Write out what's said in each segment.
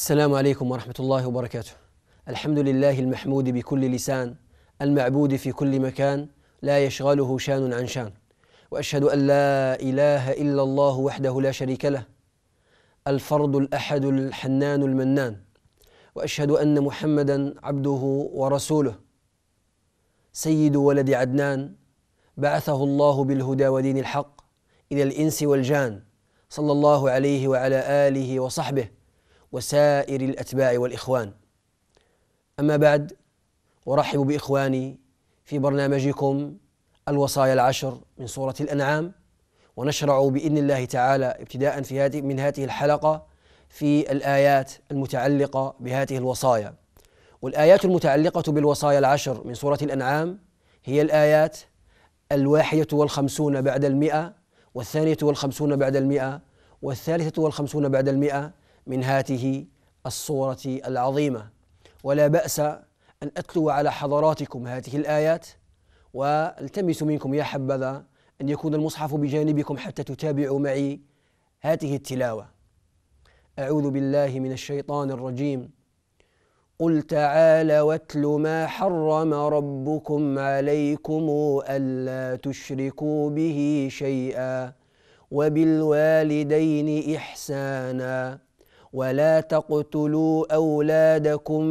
السلام عليكم ورحمة الله وبركاته. الحمد لله المحمود بكل لسان، المعبود في كل مكان، لا يشغله شان عن شان. وأشهد أن لا إله إلا الله وحده لا شريك له. الفرد الأحد الحنان المنان. وأشهد أن محمدا عبده ورسوله. سيد ولد عدنان، بعثه الله بالهدى ودين الحق إلى الإنس والجان، صلى الله عليه وعلى آله وصحبه. وسائر الأتباع والإخوان أما بعد أرحب بإخواني في برنامجكم الوصايا العشر من سورة الأنعام ونشرع بإذن الله تعالى ابتداء في هذه من هذه الحلقة في الآيات المتعلقة بهذه الوصايا والآيات المتعلقة بالوصايا العشر من سورة الأنعام هي الآيات الواحية والخمسون بعد المئة والثانية والخمسون بعد المئة والثالثة والخمسون بعد المئة من هاته الصورة العظيمة ولا بأس أن أتلو على حضراتكم هذه الآيات والتمس منكم يا حبذا أن يكون المصحف بجانبكم حتى تتابعوا معي هذه التلاوة أعوذ بالله من الشيطان الرجيم قل تعالى واتل ما حرم ربكم عليكم ألا تشركوا به شيئا وبالوالدين إحساناً ولا تقتلوا اولادكم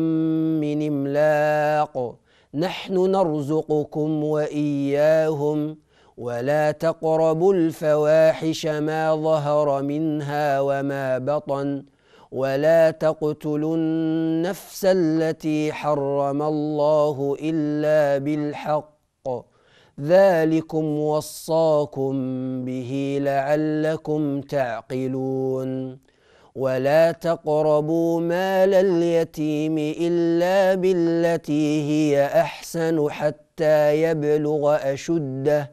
من املاق نحن نرزقكم واياهم ولا تقربوا الفواحش ما ظهر منها وما بطن ولا تقتلوا النفس التي حرم الله الا بالحق ذلكم وصاكم به لعلكم تعقلون ولا تقربوا مال اليتيم الا بالتي هي احسن حتى يبلغ اشده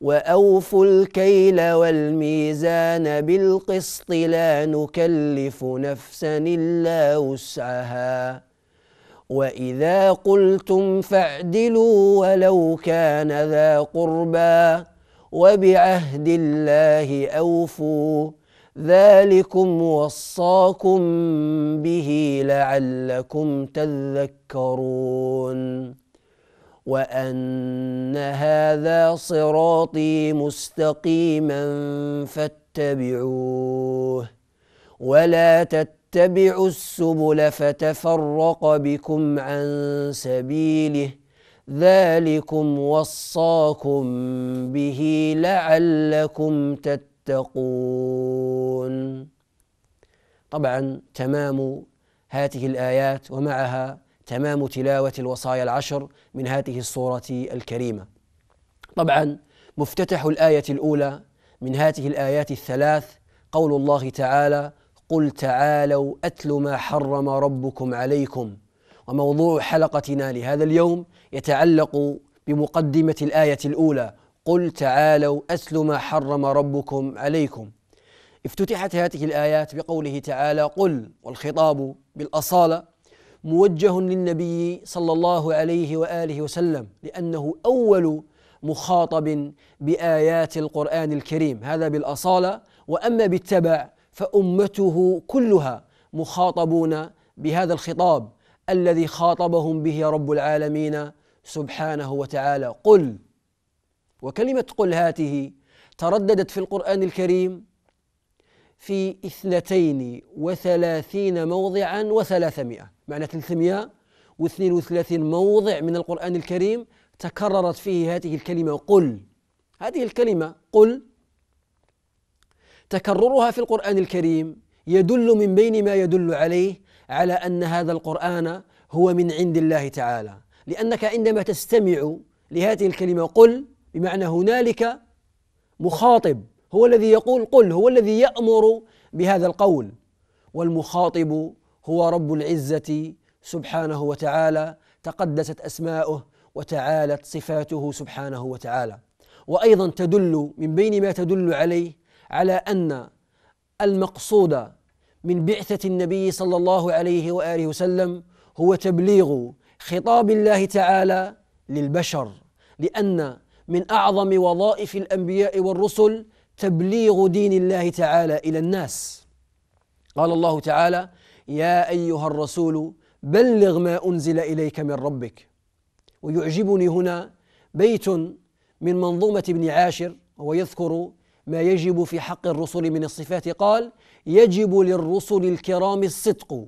واوفوا الكيل والميزان بالقسط لا نكلف نفسا الا وسعها واذا قلتم فاعدلوا ولو كان ذا قربى وبعهد الله اوفوا ذلكم وصاكم به لعلكم تذكرون وان هذا صراطي مستقيما فاتبعوه ولا تتبعوا السبل فتفرق بكم عن سبيله ذلكم وصاكم به لعلكم تتقون تتقون طبعا تمام هذه الآيات ومعها تمام تلاوة الوصايا العشر من هذه الصورة الكريمة طبعا مفتتح الآية الأولى من هذه الآيات الثلاث قول الله تعالى قل تعالوا أتل ما حرم ربكم عليكم وموضوع حلقتنا لهذا اليوم يتعلق بمقدمة الآية الأولى قل تعالوا أتل ما حرم ربكم عليكم افتتحت هذه الآيات بقوله تعالى قل والخطاب بالأصالة موجه للنبي صلى الله عليه وآله وسلم لأنه أول مخاطب بآيات القرآن الكريم هذا بالأصالة وأما بالتبع فأمته كلها مخاطبون بهذا الخطاب الذي خاطبهم به رب العالمين سبحانه وتعالى قل وكلمة قل هاته ترددت في القرآن الكريم في اثنتين وثلاثين موضعا وثلاثمائة معنى 332 موضع من القرآن الكريم تكررت فيه هذه الكلمة قل هذه الكلمة قل تكررها في القرآن الكريم يدل من بين ما يدل عليه على أن هذا القرآن هو من عند الله تعالى لأنك عندما تستمع لهذه الكلمة قل بمعنى هنالك مخاطب هو الذي يقول قل هو الذي يأمر بهذا القول والمخاطب هو رب العزة سبحانه وتعالى تقدست أسماؤه وتعالت صفاته سبحانه وتعالى وأيضا تدل من بين ما تدل عليه على أن المقصود من بعثة النبي صلى الله عليه وآله وسلم هو تبليغ خطاب الله تعالى للبشر لأن من اعظم وظائف الانبياء والرسل تبليغ دين الله تعالى الى الناس قال الله تعالى يا ايها الرسول بلغ ما انزل اليك من ربك ويعجبني هنا بيت من منظومه ابن عاشر وهو يذكر ما يجب في حق الرسل من الصفات قال يجب للرسل الكرام الصدق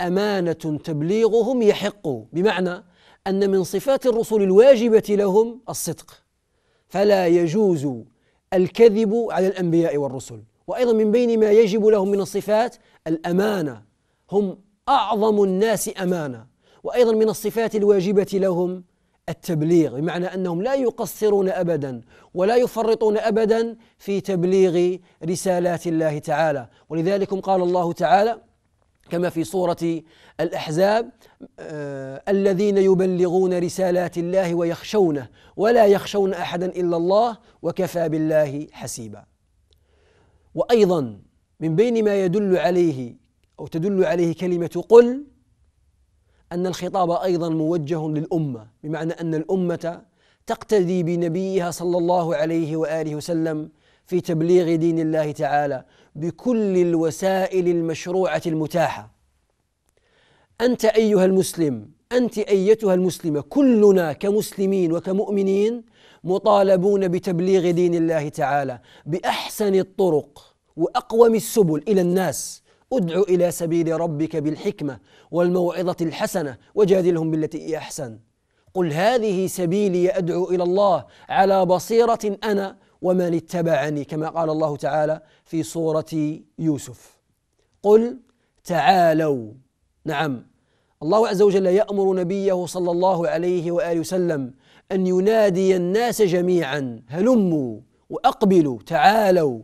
امانه تبليغهم يحق بمعنى ان من صفات الرسل الواجبه لهم الصدق فلا يجوز الكذب على الانبياء والرسل وايضا من بين ما يجب لهم من الصفات الامانه هم اعظم الناس امانه وايضا من الصفات الواجبه لهم التبليغ بمعنى انهم لا يقصرون ابدا ولا يفرطون ابدا في تبليغ رسالات الله تعالى ولذلك قال الله تعالى كما في سورة الأحزاب آه الذين يبلغون رسالات الله ويخشونه ولا يخشون أحدا إلا الله وكفى بالله حسيبا وأيضا من بين ما يدل عليه أو تدل عليه كلمة قل أن الخطاب أيضا موجه للأمة بمعنى أن الأمة تقتدي بنبيها صلى الله عليه وآله وسلم في تبليغ دين الله تعالى بكل الوسائل المشروعه المتاحه انت ايها المسلم انت ايتها المسلمه كلنا كمسلمين وكمؤمنين مطالبون بتبليغ دين الله تعالى باحسن الطرق واقوم السبل الى الناس ادع الى سبيل ربك بالحكمه والموعظه الحسنه وجادلهم بالتي هي احسن قل هذه سبيلي ادعو الى الله على بصيره انا ومن اتبعني كما قال الله تعالى في سورة يوسف قل تعالوا نعم الله عز وجل يأمر نبيه صلى الله عليه وآله وسلم أن ينادي الناس جميعا هلموا وأقبلوا تعالوا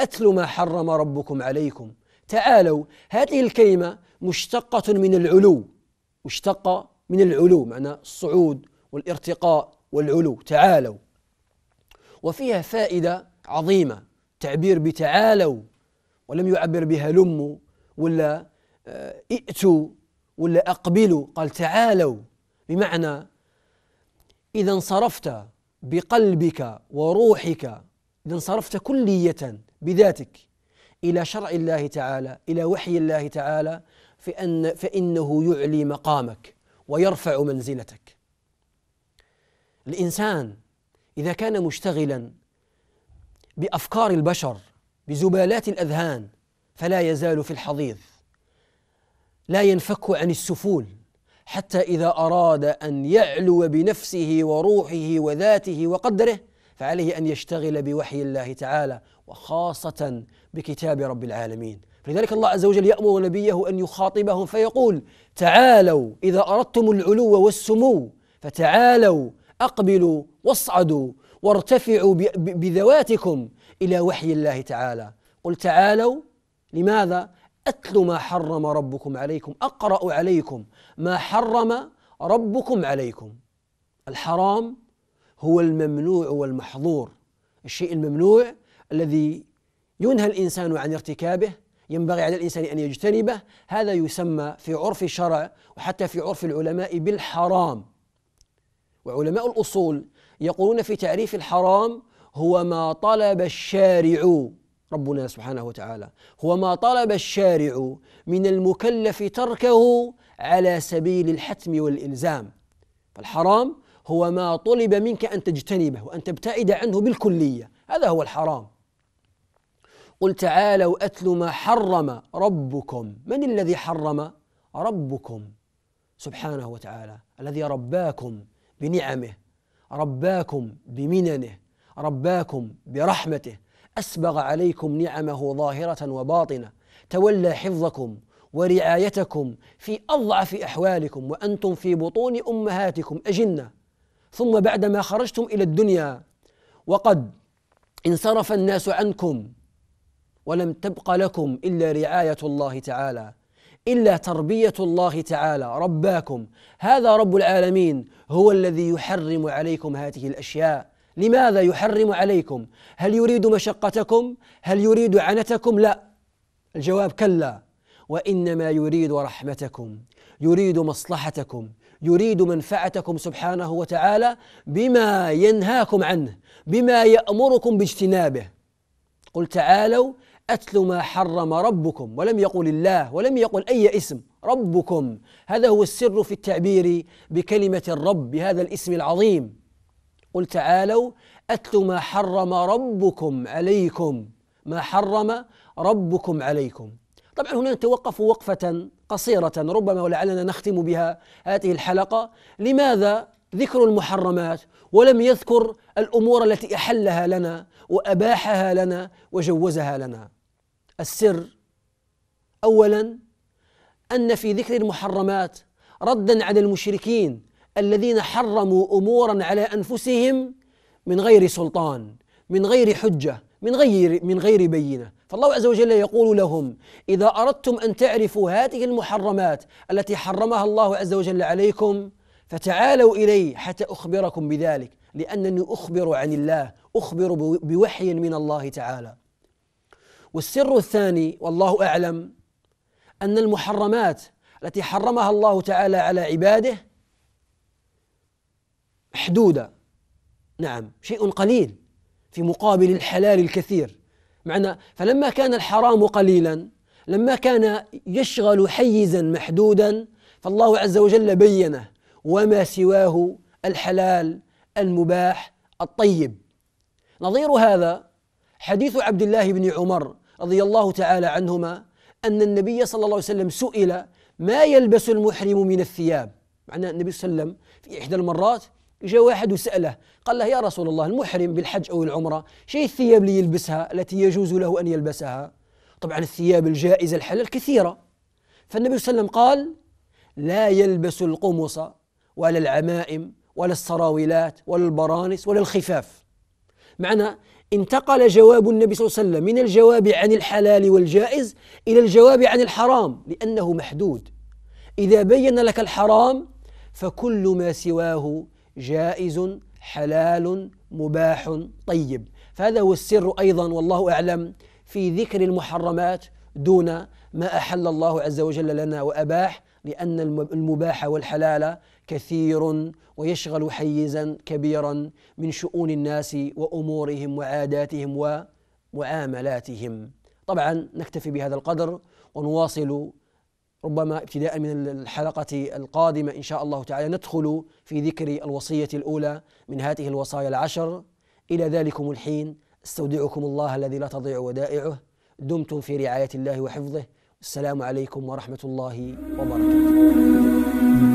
أتلوا ما حرم ربكم عليكم تعالوا هذه الكلمة مشتقة من العلو مشتقة من العلو معنى الصعود والارتقاء والعلو تعالوا وفيها فائدة عظيمة تعبير بتعالوا ولم يعبر بها لموا ولا آه، ائتوا ولا أقبلوا قال تعالوا بمعنى إذا انصرفت بقلبك وروحك إذا انصرفت كلية بذاتك إلى شرع الله تعالى إلى وحي الله تعالى فإن فإنه يعلي مقامك ويرفع منزلتك الإنسان إذا كان مشتغلا بأفكار البشر بزبالات الأذهان فلا يزال في الحضيض لا ينفك عن السفول حتى إذا أراد أن يعلو بنفسه وروحه وذاته وقدره فعليه أن يشتغل بوحي الله تعالى وخاصة بكتاب رب العالمين فلذلك الله عز وجل يأمر نبيه أن يخاطبهم فيقول تعالوا إذا أردتم العلو والسمو فتعالوا أقبلوا واصعدوا وارتفعوا بذواتكم إلى وحي الله تعالى قل تعالوا لماذا أتل ما حرم ربكم عليكم أقرأ عليكم ما حرم ربكم عليكم الحرام هو الممنوع والمحظور الشيء الممنوع الذي ينهى الإنسان عن ارتكابه ينبغي على الإنسان أن يجتنبه هذا يسمى في عرف الشرع وحتى في عرف العلماء بالحرام وعلماء الأصول يقولون في تعريف الحرام هو ما طلب الشارع ربنا سبحانه وتعالى هو ما طلب الشارع من المكلف تركه على سبيل الحتم والإلزام فالحرام هو ما طلب منك أن تجتنبه وأن تبتعد عنه بالكلية هذا هو الحرام قل تعالوا أتل ما حرم ربكم من الذي حرم ربكم سبحانه وتعالى الذي رباكم بنعمه رباكم بمننه رباكم برحمته اسبغ عليكم نعمه ظاهره وباطنه تولى حفظكم ورعايتكم في اضعف احوالكم وانتم في بطون امهاتكم اجنه ثم بعدما خرجتم الى الدنيا وقد انصرف الناس عنكم ولم تبق لكم الا رعايه الله تعالى الا تربيه الله تعالى رباكم هذا رب العالمين هو الذي يحرم عليكم هذه الاشياء لماذا يحرم عليكم هل يريد مشقتكم هل يريد عنتكم لا الجواب كلا وانما يريد رحمتكم يريد مصلحتكم يريد منفعتكم سبحانه وتعالى بما ينهاكم عنه بما يامركم باجتنابه قل تعالوا أتل ما حرم ربكم ولم يقل الله ولم يقل أي اسم ربكم هذا هو السر في التعبير بكلمة الرب بهذا الاسم العظيم قل تعالوا أتل ما حرم ربكم عليكم ما حرم ربكم عليكم طبعا هنا نتوقف وقفة قصيرة ربما ولعلنا نختم بها هذه الحلقة لماذا ذكر المحرمات ولم يذكر الأمور التي أحلها لنا وأباحها لنا وجوزها لنا السر اولا ان في ذكر المحرمات ردا على المشركين الذين حرموا امورا على انفسهم من غير سلطان من غير حجه من غير من غير بينه فالله عز وجل يقول لهم اذا اردتم ان تعرفوا هذه المحرمات التي حرمها الله عز وجل عليكم فتعالوا الي حتى اخبركم بذلك لانني اخبر عن الله اخبر بوحي من الله تعالى والسر الثاني والله اعلم ان المحرمات التي حرمها الله تعالى على عباده محدوده نعم شيء قليل في مقابل الحلال الكثير معنى فلما كان الحرام قليلا لما كان يشغل حيزا محدودا فالله عز وجل بينه وما سواه الحلال المباح الطيب نظير هذا حديث عبد الله بن عمر رضي الله تعالى عنهما أن النبي صلى الله عليه وسلم سئل ما يلبس المحرم من الثياب معنى النبي صلى الله عليه وسلم في إحدى المرات جاء واحد وسأله قال له يا رسول الله المحرم بالحج أو العمرة شيء الثياب اللي يلبسها التي يجوز له أن يلبسها طبعا الثياب الجائزة الحلال كثيرة فالنبي صلى الله عليه وسلم قال لا يلبس القمص ولا العمائم ولا السراويلات ولا البرانس ولا الخفاف معنى انتقل جواب النبي صلى الله عليه وسلم من الجواب عن الحلال والجائز الى الجواب عن الحرام لانه محدود اذا بين لك الحرام فكل ما سواه جائز حلال مباح طيب فهذا هو السر ايضا والله اعلم في ذكر المحرمات دون ما احل الله عز وجل لنا واباح لان المباح والحلال كثير ويشغل حيزا كبيرا من شؤون الناس وامورهم وعاداتهم ومعاملاتهم. طبعا نكتفي بهذا القدر ونواصل ربما ابتداء من الحلقه القادمه ان شاء الله تعالى ندخل في ذكر الوصيه الاولى من هذه الوصايا العشر الى ذلكم الحين استودعكم الله الذي لا تضيع ودائعه دمتم في رعايه الله وحفظه السلام عليكم ورحمه الله وبركاته.